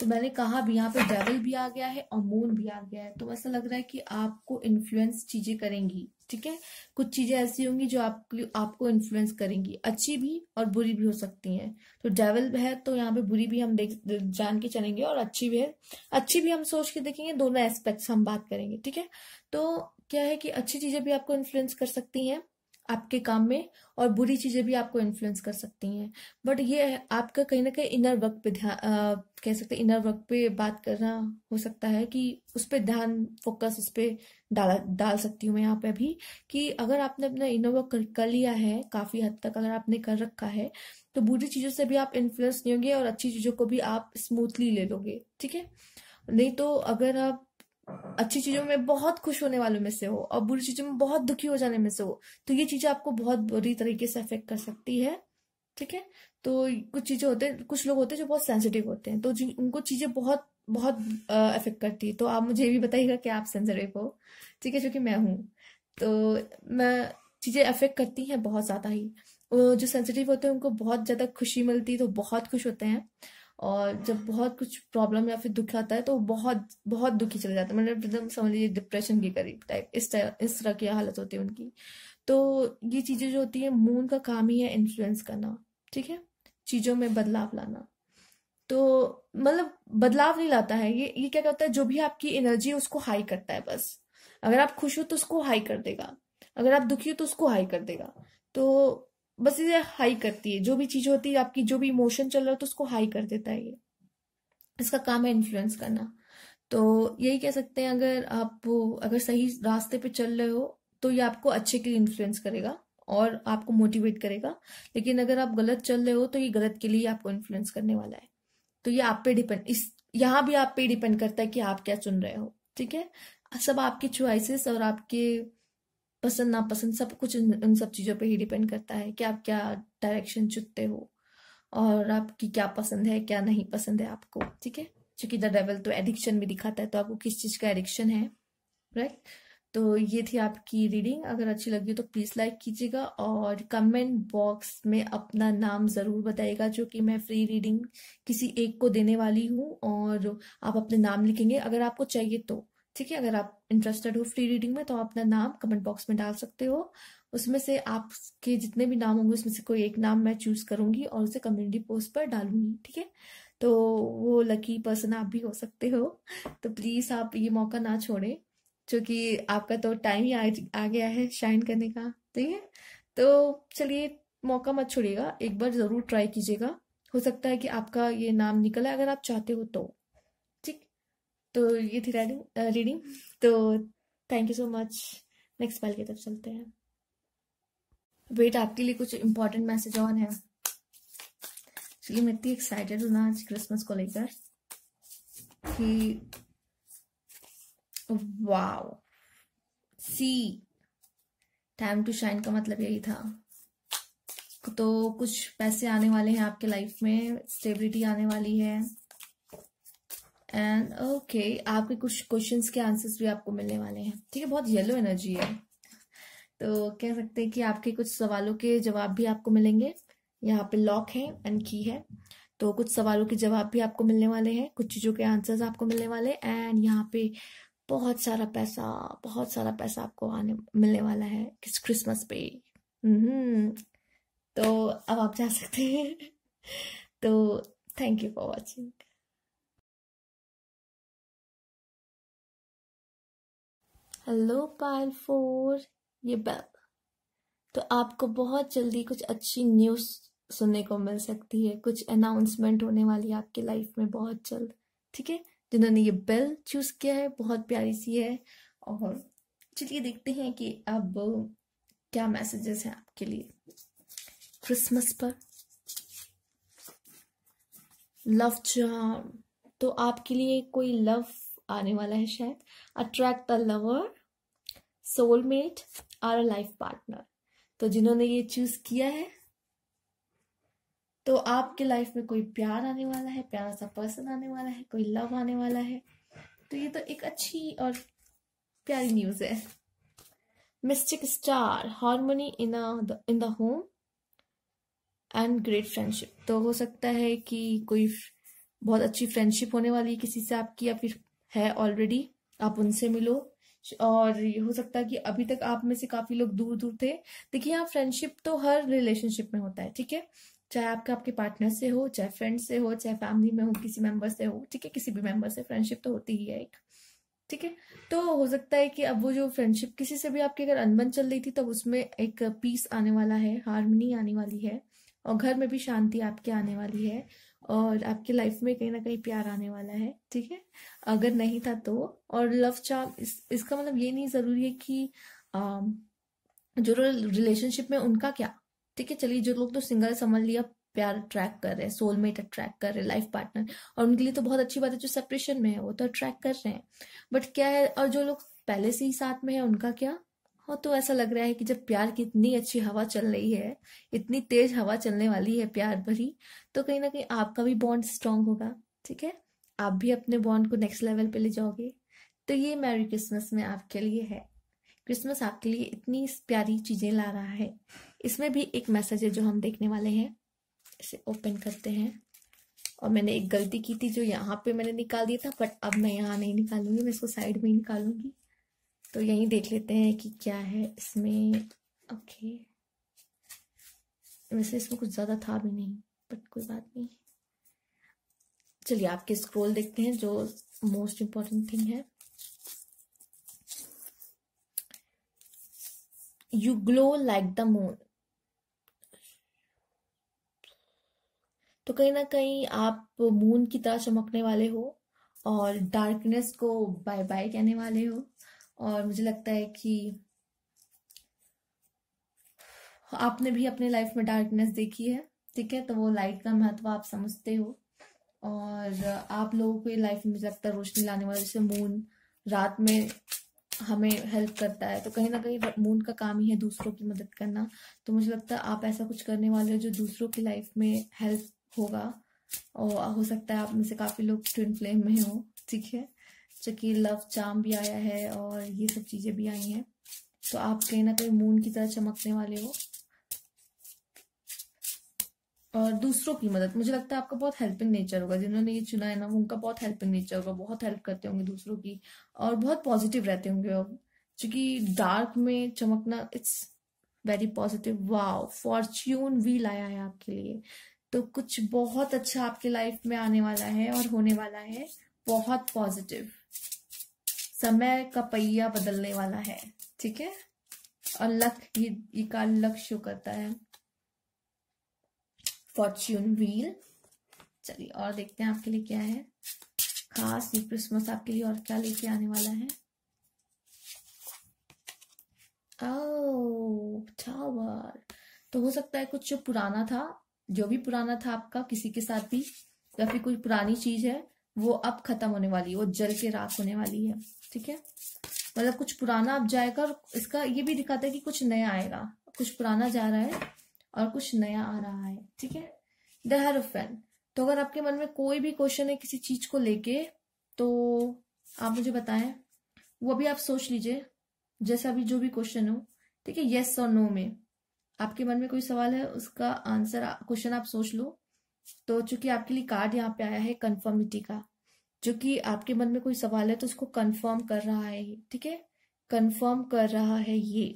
तो मैंने कहा भी यहाँ पे डेवल भी आ गया है और मून भी आ गया है तो ऐसा लग रहा है कि आपको इन्फ्लुएंस चीजें करेंगी ठीक है कुछ चीजें ऐसी होंगी जो आपके आपको इन्फ्लुएंस करेंगी अच्छी भी और बुरी भी हो सकती हैं तो डेवल है तो यहाँ पे बुरी भी हम देख जान के चलेंगे और अच्छी भी है अच्छी भी हम सोच के देखेंगे दोनों एस्पेक्ट्स हम बात करेंगे ठीक है तो क्या है कि अच्छी चीजें भी आपको इन्फ्लुएंस कर सकती हैं आपके काम में और बुरी चीजें भी आपको इन्फ्लुएंस कर सकती हैं बट ये आपका कहीं ना कहीं इनर वर्क पे ध्यान कह सकते इनर वर्क पे बात करना हो सकता है कि उस पर ध्यान फोकस उस पर डाल डाल सकती हूँ मैं यहाँ पे अभी कि अगर आपने अपना इनर वर्क कर, कर लिया है काफ़ी हद तक अगर आपने कर रखा है तो बुरी चीज़ों से भी आप इन्फ्लुएंस नहीं होंगे और अच्छी चीज़ों को भी आप स्मूथली ले लोगे ठीक है नहीं तो अगर आप अच्छी चीजों में बहुत खुश होने वालों में से हो और बुरी चीजों में बहुत दुखी हो जाने में से हो तो ये चीजें आपको बहुत बुरी तरीके से अफेक्ट कर सकती है ठीक है तो कुछ चीज़ें होते हैं कुछ लोग होते हैं जो बहुत सेंसिटिव होते हैं तो जी उनको चीज़ें बहुत बहुत अफेक्ट करती है तो आप मुझे ये भी बताइएगा कि आप सेंसिटिव हो ठीक है जो कि मैं हूँ तो मैं चीज़ें अफेक्ट करती हैं बहुत ज़्यादा ही जो सेंसिटिव होते हैं उनको बहुत ज़्यादा खुशी मिलती है तो बहुत खुश होते हैं और जब बहुत कुछ प्रॉब्लम या फिर दुख आता है तो बहुत बहुत दुखी चले जाते हैं मतलब एकदम समझ लीजिए डिप्रेशन के करीब टाइप इस तरह इस तरह की हालत होती है उनकी तो ये चीज़ें जो होती है मून का काम ही है इन्फ्लुएंस करना ठीक है चीज़ों में बदलाव लाना तो मतलब बदलाव नहीं लाता है ये ये क्या करता है जो भी आपकी एनर्जी है उसको हाई करता है बस अगर आप खुश हो तो उसको हाई कर देगा अगर आप दुखी हो तो उसको हाई कर देगा तो बस ये हाई करती है जो भी चीज होती है आपकी जो भी इमोशन चल रहा है तो उसको हाई कर देता है ये इसका काम है इन्फ्लुएंस करना तो यही कह सकते हैं अगर आप अगर सही रास्ते पे चल रहे हो तो ये आपको अच्छे के लिए इन्फ्लुएंस करेगा और आपको मोटिवेट करेगा लेकिन अगर आप गलत चल रहे हो तो ये गलत के लिए आपको इन्फ्लुएंस करने वाला है तो ये आप पे डिपेंड इस यहाँ भी आप पे डिपेंड करता है कि आप क्या चुन रहे हो ठीक है सब आपकी चॉइसेस और आपके पसंद नापसंद सब कुछ उन सब चीज़ों पे ही डिपेंड करता है कि आप क्या डायरेक्शन चुनते हो और आपकी क्या पसंद है क्या नहीं पसंद है आपको ठीक है क्योंकि द डेवल तो एडिक्शन भी दिखाता है तो आपको किस चीज़ का एडिक्शन है राइट right? तो ये थी आपकी रीडिंग अगर अच्छी लगी तो प्लीज़ लाइक कीजिएगा और कमेंट बॉक्स में अपना नाम ज़रूर बताइएगा जो कि मैं फ्री रीडिंग किसी एक को देने वाली हूँ और आप अपने नाम लिखेंगे अगर आपको चाहिए तो ठीक है अगर आप इंटरेस्टेड हो फ्री रीडिंग में तो आप अपना नाम कमेंट बॉक्स में डाल सकते हो उसमें से आपके जितने भी नाम होंगे उसमें से कोई एक नाम मैं चूज करूंगी और उसे कम्युनिटी पोस्ट पर डालूंगी ठीक है तो वो लकी पर्सन आप भी हो सकते हो तो प्लीज़ आप ये मौका ना छोड़ें क्योंकि आपका तो टाइम ही आ, आ गया है शाइन करने का ठीक तो है तो चलिए मौका मत छोड़िएगा एक बार ज़रूर ट्राई कीजिएगा हो सकता है कि आपका ये नाम निकला अगर आप चाहते हो तो ठीक तो ये थी राइडिंग रीडिंग तो thank you so much next pile की तरफ चलते हैं वेट आपके लिए कुछ इंपॉर्टेंट मैसेज और है चलिए मैं इतनी एक्साइटेड हूँ ना आज क्रिसमस को लेकर कि wow see time to shine का मतलब यही था तो कुछ पैसे आने वाले हैं आपके लाइफ में स्टेबिलिटी आने वाली है एंड ओके okay, आपके कुछ क्वेश्चंस के आंसर्स भी आपको मिलने वाले हैं ठीक है बहुत येलो एनर्जी है तो कह सकते हैं कि आपके कुछ सवालों के जवाब भी आपको मिलेंगे यहाँ पे लॉक है एंड की है तो कुछ सवालों के जवाब भी आपको मिलने वाले हैं कुछ चीज़ों के आंसर्स आपको मिलने वाले एंड यहाँ पे बहुत सारा पैसा बहुत सारा पैसा आपको आने मिलने वाला है किस क्रिसमस पे हम्म, तो अब आप जा सकते हैं तो thank you for watching hello pile four ये बेल तो आपको बहुत जल्दी कुछ अच्छी न्यूज़ सुनने को मिल सकती है कुछ अनाउंसमेंट होने वाली है आपकी लाइफ में बहुत जल्द ठीक है जिन्होंने ये बेल चूज़ किया है बहुत प्यारी सी है और चलिए देखते हैं कि अब क्या मैसेजेस हैं आपके लिए क्रिसमस पर लव चार तो आपके लिए कोई लव आने वाला है शायद अट्रैक्ट अ लवर सोलमेट और अ लाइफ पार्टनर तो जिन्होंने ये चूज किया है तो आपके लाइफ में कोई प्यार आने वाला है प्यारा सा पर्सन आने वाला है कोई लव आने वाला है तो ये तो एक अच्छी और प्यारी न्यूज़ है mystic star harmony in in the home and great friendship तो हो सकता है कि कोई बहुत अच्छी फ्रेंडशिप होने वाली है किसी से आपकी या फिर है ऑलरेडी आप उनसे मिलो और ये हो सकता है कि अभी तक आप में से काफी लोग दूर दूर थे देखिए यहाँ फ्रेंडशिप तो हर रिलेशनशिप में होता है ठीक है चाहे आपका आपके पार्टनर से हो चाहे फ्रेंड से हो चाहे फैमिली में हो किसी मेंबर से हो ठीक है किसी भी मेंबर से फ्रेंडशिप तो होती ही है एक ठीक है तो हो सकता है कि अब वो जो फ्रेंडशिप किसी से भी आपकी अगर अनबन चल रही थी तब तो उसमें एक पीस आने वाला है हारमोनी आने वाली है और घर में भी शांति आपके आने वाली है और आपकी लाइफ में कहीं ना कहीं प्यार आने वाला है ठीक है अगर नहीं था तो और लव चार्म इस, इसका मतलब ये नहीं जरूरी है कि आ, जो रिलेशनशिप में उनका क्या ठीक है चलिए जो लोग तो सिंगल समझ लिया प्यार अट्रैक्ट कर रहे हैं सोलमेट अट्रैक्ट कर रहे हैं लाइफ पार्टनर और उनके लिए तो बहुत अच्छी बात है जो सेपरेशन में है वो तो अट्रैक्ट कर रहे हैं बट क्या है और जो लोग पहले से ही साथ में है उनका क्या हाँ तो ऐसा लग रहा है कि जब प्यार की इतनी अच्छी हवा चल रही है इतनी तेज हवा चलने वाली है प्यार भरी तो कहीं ना कहीं आपका भी बॉन्ड स्ट्रांग होगा ठीक है आप भी अपने बॉन्ड को नेक्स्ट लेवल पे ले जाओगे तो ये मैरी क्रिसमस में आपके लिए है क्रिसमस आपके लिए इतनी प्यारी चीजें ला रहा है इसमें भी एक मैसेज है जो हम देखने वाले हैं इसे ओपन करते हैं और मैंने एक गलती की थी जो यहाँ पे मैंने निकाल दिया था बट अब मैं यहाँ नहीं निकालूंगी मैं इसको साइड में ही निकालूंगी तो यहीं देख लेते हैं कि क्या है इसमें ओके वैसे इसमें कुछ ज़्यादा था भी नहीं बट कोई बात नहीं चलिए आपके स्क्रोल देखते हैं जो मोस्ट इम्पॉर्टेंट थिंग है you glow like the moon तो कहीं ना कहीं आप मून की तरह चमकने वाले हो और डार्कनेस को बाय बाय कहने वाले हो और मुझे लगता है कि आपने भी अपने लाइफ में डार्कनेस देखी है ठीक है तो वो लाइट का महत्व आप समझते हो और आप लोगों को लाइफ में मुझे लगता है रोशनी लाने वाले जैसे मून रात में हमें हेल्प करता है तो कहीं ना कहीं मून का काम ही है दूसरों की मदद करना तो मुझे लगता है आप ऐसा कुछ करने वाले हो जो दूसरों की लाइफ में हेल्प होगा और हो सकता है आप में से काफ़ी लोग ट्विन फ्लेम में हो ठीक है चूँकि लव चाम भी आया है और ये सब चीज़ें भी आई हैं तो आप कहीं ना कहीं मून की तरह चमकने वाले हो और दूसरों की मदद मुझे लगता है आपका बहुत हेल्पिंग नेचर होगा जिन्होंने ये चुना है ना उनका बहुत हेल्पिंग नेचर होगा बहुत हेल्प करते होंगे दूसरों की और बहुत पॉजिटिव रहते होंगे अब चूंकि डार्क में चमकना it's very positive wow fortune wheel आया है आपके लिए तो कुछ बहुत अच्छा आपके लाइफ में आने वाला है और होने वाला है बहुत पॉजिटिव समय का पहिया बदलने वाला है ठीक है और लक ये, ये लक शो करता है फॉर्च्यून व्हील चलिए और देखते हैं आपके लिए क्या है खास ये क्रिसमस आपके लिए और क्या लेके आने वाला है ओ oh, तो हो सकता है कुछ जो पुराना था जो भी पुराना था आपका किसी के साथ भी या फिर कोई पुरानी चीज है वो अब खत्म होने वाली है वो जल के राख होने वाली है ठीक है मतलब कुछ पुराना अब जाएगा और इसका ये भी दिखाता है कि कुछ नया आएगा कुछ पुराना जा रहा है और कुछ नया आ रहा है ठीक है द फैन तो अगर आपके मन में कोई भी क्वेश्चन है किसी चीज को लेके तो आप मुझे बताएं वो भी आप सोच लीजिए जैसा भी जो भी क्वेश्चन हो ठीक है येस और नो में आपके मन में कोई सवाल है उसका आंसर क्वेश्चन आप सोच लो तो चूंकि आपके लिए कार्ड यहाँ पे आया है कन्फर्मिटी का जो कि आपके मन में कोई सवाल है तो उसको कंफर्म कर रहा है ठीक है कंफर्म कर रहा है ये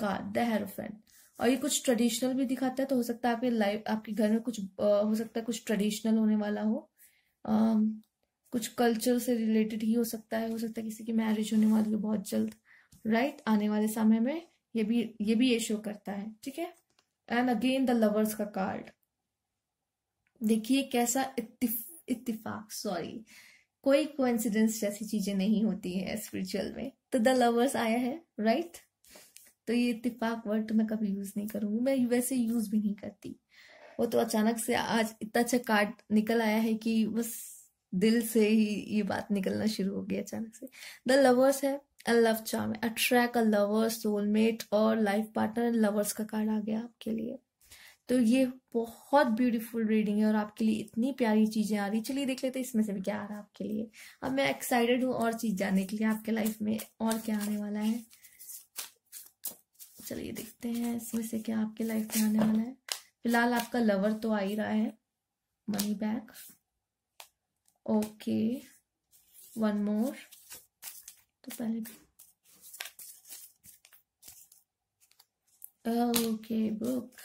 कार्ड द हेरोफेंट और ये कुछ ट्रेडिशनल भी दिखाता है तो हो सकता है आपके लाइफ आपके घर में कुछ आ, हो सकता है कुछ ट्रेडिशनल होने वाला हो आ, कुछ कल्चर से रिलेटेड ही हो सकता है हो सकता है किसी की मैरिज होने वाली हो बहुत जल्द राइट आने वाले समय में ये भी ये भी ये शो करता है ठीक है एंड अगेन द लवर्स का कार्ड देखिए कैसा इतिफ, इतिफाक सॉरी कोई कोइंसिडेंस जैसी चीजें नहीं होती है स्पिरिचुअल में तो द लवर्स आया है राइट तो ये इतफाक वर्ड तो मैं कभी यूज नहीं करूंगी मैं वैसे यूज भी नहीं करती वो तो अचानक से आज इतना अच्छा कार्ड निकल आया है कि बस दिल से ही ये बात निकलना शुरू हो गई अचानक से द लवर्स है a love charm attract a lover soulmate और लाइफ पार्टनर लवर्स का कार्ड आ गया आपके लिए तो ये बहुत ब्यूटीफुल रीडिंग है और आपके लिए इतनी प्यारी चीजें आ रही चलिए देख लेते हैं इसमें से भी क्या आ रहा है आपके लिए अब मैं एक्साइटेड हूँ और चीज जानने के लिए आपके लाइफ में और क्या आने वाला है चलिए देखते हैं इसमें से क्या आपके लाइफ में आने वाला है फिलहाल आपका लवर तो आ ही रहा है money bag okay one more dasselbe. Okay book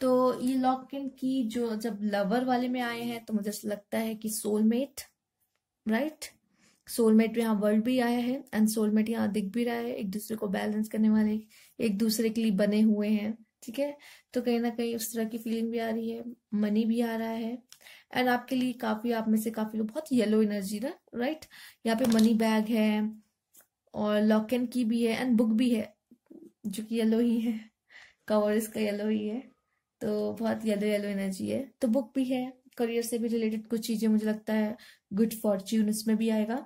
तो ये लॉक इन की जो जब लवर वाले में आए हैं तो मुझे लगता है कि सोलमेट राइट सोलमेट यहाँ वर्ल्ड भी आया है एंड सोलमेट यहाँ दिख भी रहा है एक दूसरे को बैलेंस करने वाले एक दूसरे के लिए बने हुए हैं ठीक है तो कहीं ना कहीं उस तरह की फीलिंग भी आ रही है मनी भी आ रहा है एंड आपके लिए काफी आप में से काफी लोग बहुत येलो एनर्जी रहा राइट यहाँ पे मनी बैग है और लॉक एंड की भी है एंड बुक भी है जो कि येलो ही है कवर इसका येलो ही है तो बहुत येलो येलो एनर्जी है तो बुक भी है करियर से भी रिलेटेड कुछ चीजें मुझे लगता है गुड फॉर्च्यून उसमें भी आएगा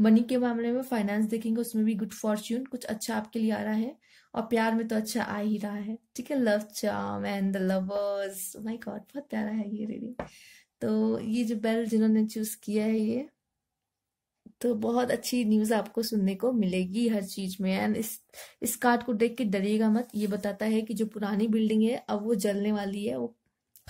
मनी के मामले में फाइनेंस देखेंगे उसमें भी गुड फॉर्च्यून कुछ अच्छा आपके लिए आ रहा है और प्यार में तो अच्छा आ ही रहा है ठीक है love charm and the lovers my god बहुत प्यारा है ये रीडिंग तो ये जो बेल जिन्होंने चूज किया है ये तो बहुत अच्छी न्यूज आपको सुनने को मिलेगी हर चीज में एंड इस इस कार्ड को देख के डरिएगा मत ये बताता है कि जो पुरानी बिल्डिंग है अब वो जलने वाली है वो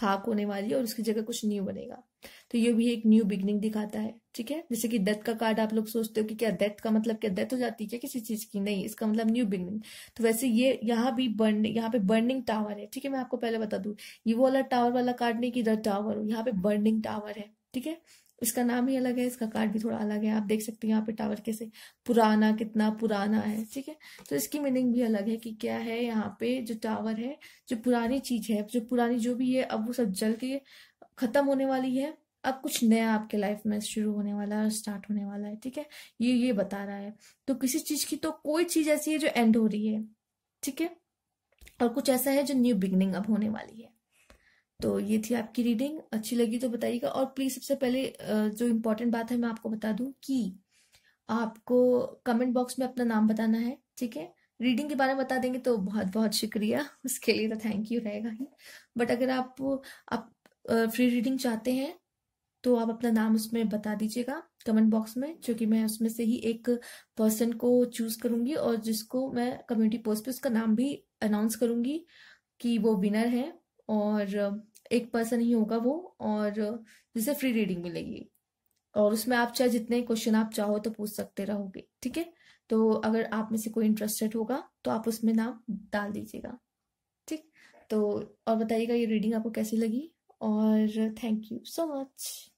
खाक होने वाली है और उसकी जगह कुछ न्यू बनेगा तो ये भी एक न्यू बिगनिंग दिखाता है ठीक है जैसे कि डेथ का कार्ड आप लोग सोचते हो कि क्या डेथ का मतलब क्या डेथ हो जाती है क्या किसी चीज की नहीं इसका मतलब न्यू बिगनिंग तो वैसे ये यहाँ भी बर्न यहाँ पे बर्निंग टावर है ठीक है मैं आपको पहले बता दू ये वो वाला टावर वाला कार्ड नहीं कि टावर हो यहाँ पे बर्निंग टावर है ठीक है इसका नाम ही अलग है इसका कार्ड भी थोड़ा अलग है आप देख सकते हैं यहाँ पे टावर कैसे पुराना कितना पुराना है ठीक है तो इसकी मीनिंग भी अलग है कि क्या है यहाँ पे जो टावर है जो पुरानी चीज है जो पुरानी जो भी है अब वो सब जल के ख़त्म होने वाली है अब कुछ नया आपके लाइफ में शुरू होने वाला है और स्टार्ट होने वाला है ठीक है ये ये बता रहा है तो किसी चीज़ की तो कोई चीज़ ऐसी है जो एंड हो रही है ठीक है और कुछ ऐसा है जो न्यू बिगनिंग अब होने वाली है तो ये थी आपकी रीडिंग अच्छी लगी तो बताइएगा और प्लीज़ सबसे पहले जो इम्पोर्टेंट बात है मैं आपको बता दूं कि आपको कमेंट बॉक्स में अपना नाम बताना है ठीक है रीडिंग के बारे में बता देंगे तो बहुत बहुत शुक्रिया उसके लिए तो थैंक यू रहेगा ही बट अगर आप आप फ्री रीडिंग चाहते हैं तो आप अपना नाम उसमें बता दीजिएगा कमेंट बॉक्स में क्योंकि मैं उसमें से ही एक पर्सन को चूज करूंगी और जिसको मैं कम्युनिटी पोस्ट पे उसका नाम भी अनाउंस करूंगी कि वो विनर है और एक पर्सन ही होगा वो और जिसे फ्री रीडिंग मिलेगी और उसमें आप चाहे जितने क्वेश्चन आप चाहो तो पूछ सकते रहोगे ठीक है तो अगर आप में से कोई इंटरेस्टेड होगा तो आप उसमें नाम डाल दीजिएगा ठीक तो और बताइएगा ये रीडिंग आपको कैसी लगी और थैंक यू सो मच